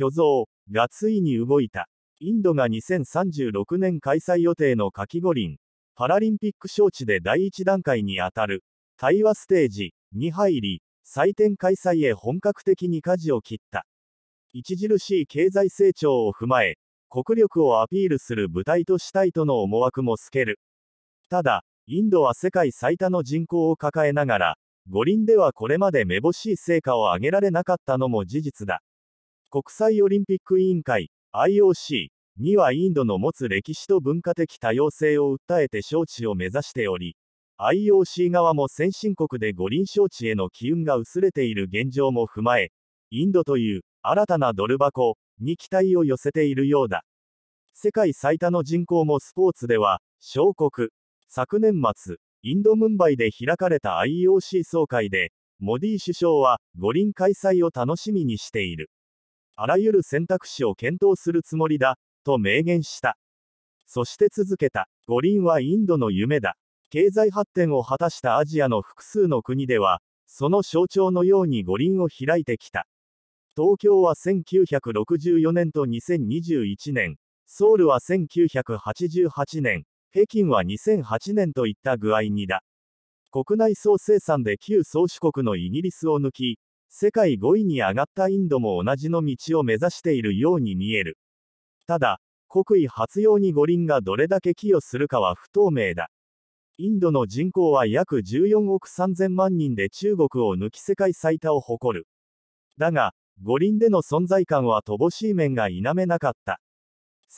巨像がついに動いた。インドが2036年開催予定の夏季五輪、パラリンピック招致で第1段階にあたる、対話ステージに入り、祭典開催へ本格的に舵を切った。著しい経済成長を踏まえ、国力をアピールする舞台としたいとの思惑も透ける。ただ、インドは世界最多の人口を抱えながら、五輪ではこれまでめぼしい成果を上げられなかったのも事実だ。国際オリンピック委員会 IOC にはインドの持つ歴史と文化的多様性を訴えて招致を目指しており IOC 側も先進国で五輪招致への機運が薄れている現状も踏まえインドという新たなドル箱に期待を寄せているようだ世界最多の人口もスポーツでは小国昨年末インド・ムンバイで開かれた IOC 総会でモディ首相は五輪開催を楽しみにしているあらゆる選択肢を検討するつもりだ、と明言した。そして続けた、五輪はインドの夢だ。経済発展を果たしたアジアの複数の国では、その象徴のように五輪を開いてきた。東京は1964年と2021年、ソウルは1988年、北京は2008年といった具合にだ。国内総生産で旧宗主国のイギリスを抜き、世界5位に上がったインドも同じの道を目指しているように見える。ただ、国威発揚に五輪がどれだけ寄与するかは不透明だ。インドの人口は約14億3000万人で中国を抜き世界最多を誇る。だが、五輪での存在感は乏しい面が否めなかった。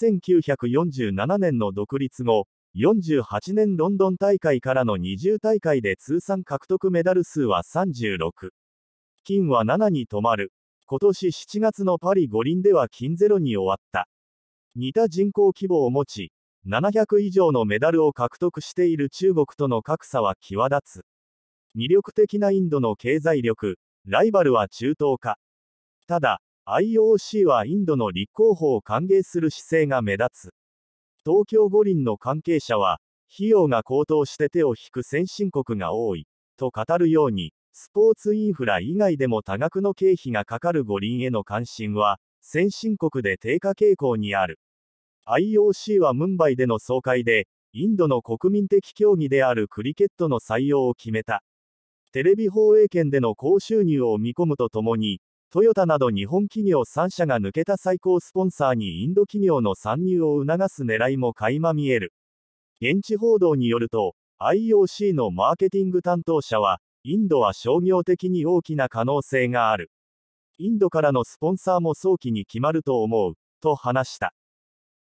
1947年の独立後、48年ロンドン大会からの20大会で通算獲得メダル数は36。金は7に止まる。今年7月のパリ五輪では金ゼロに終わった。似た人口規模を持ち、700以上のメダルを獲得している中国との格差は際立つ。魅力的なインドの経済力、ライバルは中東化。ただ、IOC はインドの立候補を歓迎する姿勢が目立つ。東京五輪の関係者は、費用が高騰して手を引く先進国が多い、と語るように、スポーツインフラ以外でも多額の経費がかかる五輪への関心は、先進国で低下傾向にある。IOC はムンバイでの総会で、インドの国民的競技であるクリケットの採用を決めた。テレビ放映権での高収入を見込むとともに、トヨタなど日本企業3社が抜けた最高スポンサーにインド企業の参入を促す狙いも垣間見える。現地報道によると、IOC のマーケティング担当者は、インドは商業的に大きな可能性がある。インドからのスポンサーも早期に決まると思う、と話した。